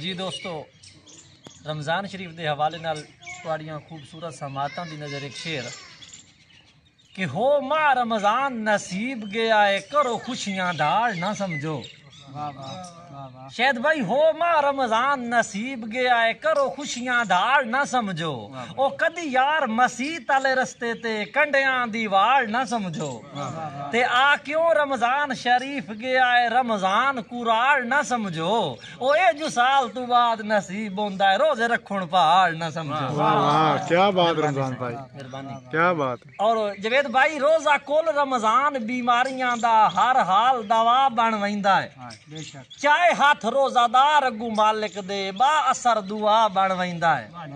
ਜੀ ਦੋਸਤੋ ਰਮਜ਼ਾਨ ਸ਼ਰੀਫ ਦੇ ਹਵਾਲੇ ਨਾਲ ਤੁਹਾਡੀਆਂ ਖੂਬਸੂਰਤ ਸਮਾਤਾਂ ਦੀ ਨਜ਼ਰ ਇੱਕ ਸ਼ੇਰ ਕਿ ਹੋ ਮਾ ਰਮਜ਼ਾਨ ਨਸੀਬ ਗਿਆ ਏ ਕਰੋ ਖੁਸ਼ੀਆਂ ਦਾ ਨਾ ਸਮਝੋ शायद भाई हो मा रमजान नसीब गया है करो खुशियां धार ना समझो ओ कदी यार मसीह ताले रस्ते ते कंडिया दीवार ना समझो ते आ क्यों रमजान शरीफ गया है रमजान कुरार ना समझो ओ ए जो साल तू बाद नसीब होंदा है रोजे रखण पहाड़ ना समझो क्या बात रमजान भाई मेहरबानी क्या बात और जवेद भाई रोजा कुल रमजान बीमारियां दा हर हाल दवा बन वेंदा है हाँ। ਬੇਸ਼ੱਕ ਚਾਹੇ ਹੱਥ ਰੋਜ਼ਾਦਾਰ ਅਗੂ ਮਾਲਕ ਦੇ ਬਾ ਅਸਰ ਦੁਆ ਬਣ ਵੈਂਦਾ ਹੈ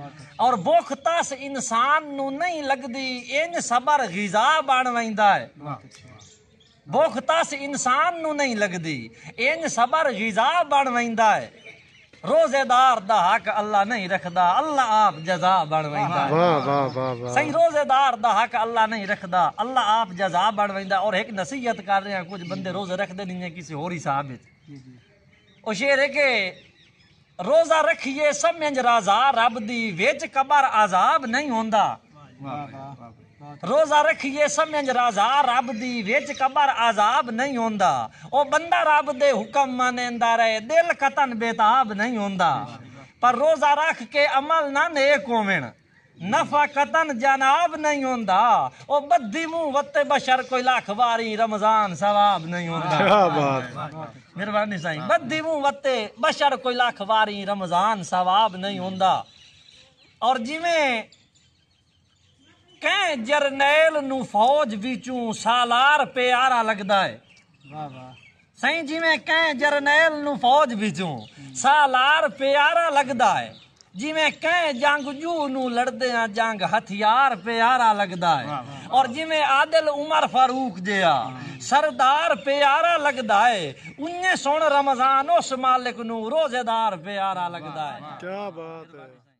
ਔਰ ਭੁੱਖ ਤਸ ਇਨਸਾਨ ਨੂੰ ਨਹੀਂ ਲੱਗਦੀ ਇੰਜ ਸਬਰ ਗਿਜ਼ਾ ਬਣ ਵੈਂਦਾ ਹੈ ਭੁੱਖ ਤਸ ਇਨਸਾਨ ਨੂੰ ਨਹੀਂ ਲੱਗਦੀ ਇੰਜ ਸਬਰ ਗਿਜ਼ਾ ਬਣ ਵੈਂਦਾ ਹੈ रोजेदार दा हक अल्लाह नहीं रखदा अल्लाह आप जजा बनवेंदा वाह वाह वाह सही रोजेदार दा हक अल्लाह नहीं रखदा अल्लाह आप जजा बनवेंदा और एक नसीहत कर रहे हैं कुछ बंदे रोजे रखदे नहीं है किसी होरी साहब विच ओ शेर है के रोजा रखिए समझ राजा रब दी विच कबर आजाब नहीं होंदा वाह वाह रोजा रखिए समझ राजा रब दी विच कबर आजाब नहीं होंदा ओ बंदा रब दे हुक्म मानेंदा रहे दिल कतन बेताब नहीं होंदा पर रोजा रख के अमल ना नेक होवेन नफा कतन जनाब नहीं होंदा ओ बद्दी मुंह वत्ते बशर कोई लाख वारी रमजान सवाब नहीं होंदा क्या बात मेहरबानी साईं बद्दी मुंह वत्ते बशर कोई लाख वारी रमजान सवाब नहीं होंदा और जिवें ਕਹਿ ਜਰਨੈਲ ਨੂੰ ਫੌਜ ਵਿੱਚੋਂ ਸਾਲਾਰ ਪਿਆਰਾ ਲੱਗਦਾ ਹੈ ਵਾਹ ਵਾਹ ਸਹੀ ਜਿਵੇਂ ਕਹਿ ਜਰਨੈਲ ਨੂੰ ਫੌਜ ਵਿੱਚੋਂ ਸਾਲਾਰ ਪਿਆਰਾ ਲੱਗਦਾ ਹੈ ਜਿਵੇਂ ਕਹਿ ਜੰਗ ਜੂ ਨੂੰ ਲੜਦੇ ਆ ਜੰਗ ਹਥਿਆਰ ਪਿਆਰਾ ਲੱਗਦਾ ਹੈ ਔਰ ਜਿਵੇਂ ਆਦਲ ਉਮਰ ਫਾਰੂਕ ਜਿਆ ਸਰਦਾਰ ਪਿਆਰਾ ਲੱਗਦਾ ਹੈ ਉਹਨੇ ਸੋਣ ਰਮਜ਼ਾਨ ਉਸ ਮਾਲਕ ਨੂੰ ਰੋਜ਼ੇਦਾਰ ਪਿਆਰਾ ਲੱਗਦਾ ਹੈ ਕੀ ਬਾਤ ਹੈ